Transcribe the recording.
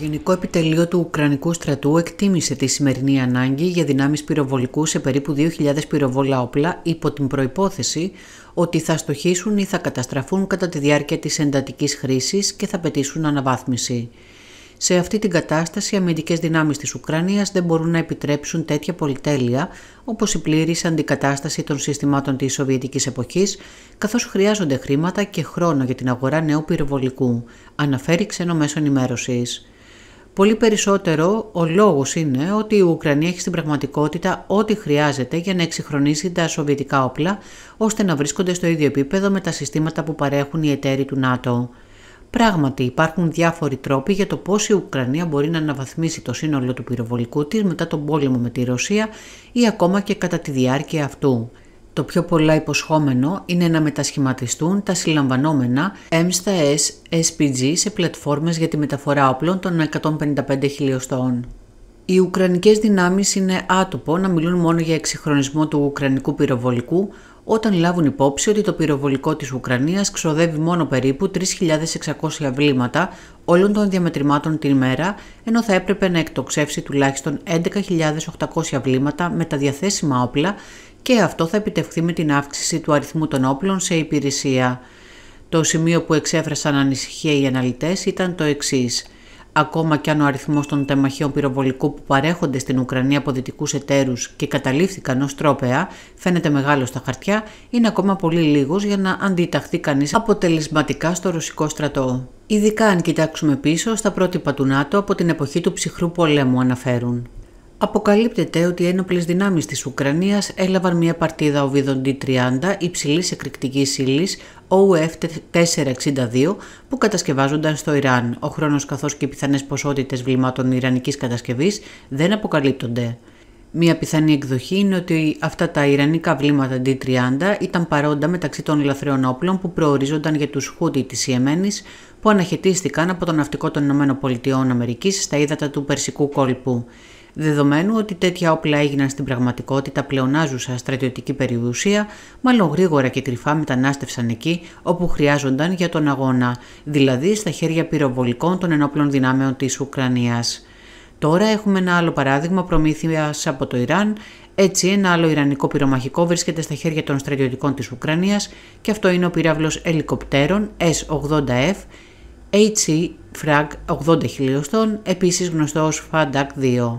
Γενικό Επιτελείο του Ουκρανικού Στρατού εκτίμησε τη σημερινή ανάγκη για δυνάμεις πυροβολικού σε περίπου 2.000 πυροβόλα όπλα υπό την προϋπόθεση ότι θα στοχίσουν ή θα καταστραφούν κατά τη διάρκεια της εντατικής χρήσης και θα πετήσουν αναβάθμιση. Σε αυτή την κατάσταση, οι αμυντικές δυνάμεις της Ουκρανίας δεν μπορούν να επιτρέψουν τέτοια πολυτέλεια, όπως η πλήρης αντικατάσταση των συστημάτων της Σοβιετικής εποχής, καθώς χρειάζονται χρήματα και χρόνο για την αγορά νέου πυροβολικού, αναφέρει ξένο μέσο ενημέρωσης. Πολύ περισσότερο ο λόγος είναι ότι η Ουκρανία έχει στην πραγματικότητα ό,τι χρειάζεται για να εξυγχρονίσει τα σοβιετικά όπλα ώστε να βρίσκονται στο ίδιο επίπεδο με τα συστήματα που παρέχουν οι εταίροι του ΝΑΤΟ. Πράγματι, υπάρχουν διάφοροι τρόποι για το πώς η Ουκρανία μπορεί να αναβαθμίσει το σύνολο του πυροβολικού της μετά τον πόλεμο με τη Ρωσία ή ακόμα και κατά τη διάρκεια αυτού το πιο πολλά υποσχόμενο είναι να μετασχηματιστούν τα συλλαμβανόμενα mstas SPG σε πλατφόρμες για τη μεταφορά όπλων των 155 χιλιοστών. Οι Ουκρανικές δυνάμεις είναι άτοπο να μιλούν μόνο για εξυγχρονισμό του Ουκρανικού πυροβολικού όταν λάβουν υπόψη ότι το πυροβολικό της Ουκρανίας ξοδεύει μόνο περίπου 3.600 βλήματα όλων των διαμετρημάτων την ημέρα, ενώ θα έπρεπε να εκτοξεύσει τουλάχιστον 11.800 βλήματα με τα διαθέσιμα όπλα και αυτό θα επιτευχθεί με την αύξηση του αριθμού των όπλων σε υπηρεσία. Το σημείο που εξέφρασαν ανησυχία οι αναλυτές ήταν το εξής. Ακόμα και αν ο αριθμός των τεμαχίων πυροβολικού που παρέχονται στην Ουκρανία από δυτικούς εταίρους και καταλήφθηκαν ως τρόπεα, φαίνεται μεγάλο στα χαρτιά, είναι ακόμα πολύ λίγος για να αντιταχθεί κανείς αποτελεσματικά στο ρωσικό στρατό. Ειδικά αν κοιτάξουμε πίσω στα πρότυπα του ΝΑΤΟ από την εποχή του ψυχρού πολέμου αναφέρουν. Αποκαλύπτεται ότι οι ένοπλες δυνάμεις της Ουκρανίας έλαβαν μια παρτίδα οβίδων D-30 υψηλη εκρηκτικη εκκρητική ύλης OF-462 που κατασκευάζονταν στο Ιράν. Ο χρόνος καθώς και οι πιθανές ποσότητες βλημάτων ιρανικής κατασκευής δεν αποκαλύπτονται. Μία πιθανή εκδοχή είναι ότι αυτά τα Ιρανικά βλήματα D-30 ήταν παρόντα μεταξύ των λαθρέων όπλων που προορίζονταν για τους Χούτι της Ιεμένης που αναχαιτίστηκαν από το ναυτικό των ΗΠΑ στα ύδατα του Περσικού κόλπου. Δεδομένου ότι τέτοια όπλα έγιναν στην πραγματικότητα πλεονάζουσα στρατιωτική περιουσία, μάλλον γρήγορα και κρυφά μετανάστευσαν εκεί όπου χρειάζονταν για τον αγώνα, δηλαδή στα χέρια πυροβολικών των ενόπλων δυνάμεων της Ουκρανίας. Τώρα έχουμε ένα άλλο παράδειγμα προμήθειας από το Ιράν, έτσι ένα άλλο Ιρανικό πυρομαχικό βρίσκεται στα χέρια των στρατιωτικών της Ουκρανίας και αυτό είναι ο πυράβλος ελικοπτέρων S-80F HE Frag 80 χιλιοστών, επίσης γνωστό FADAC 2.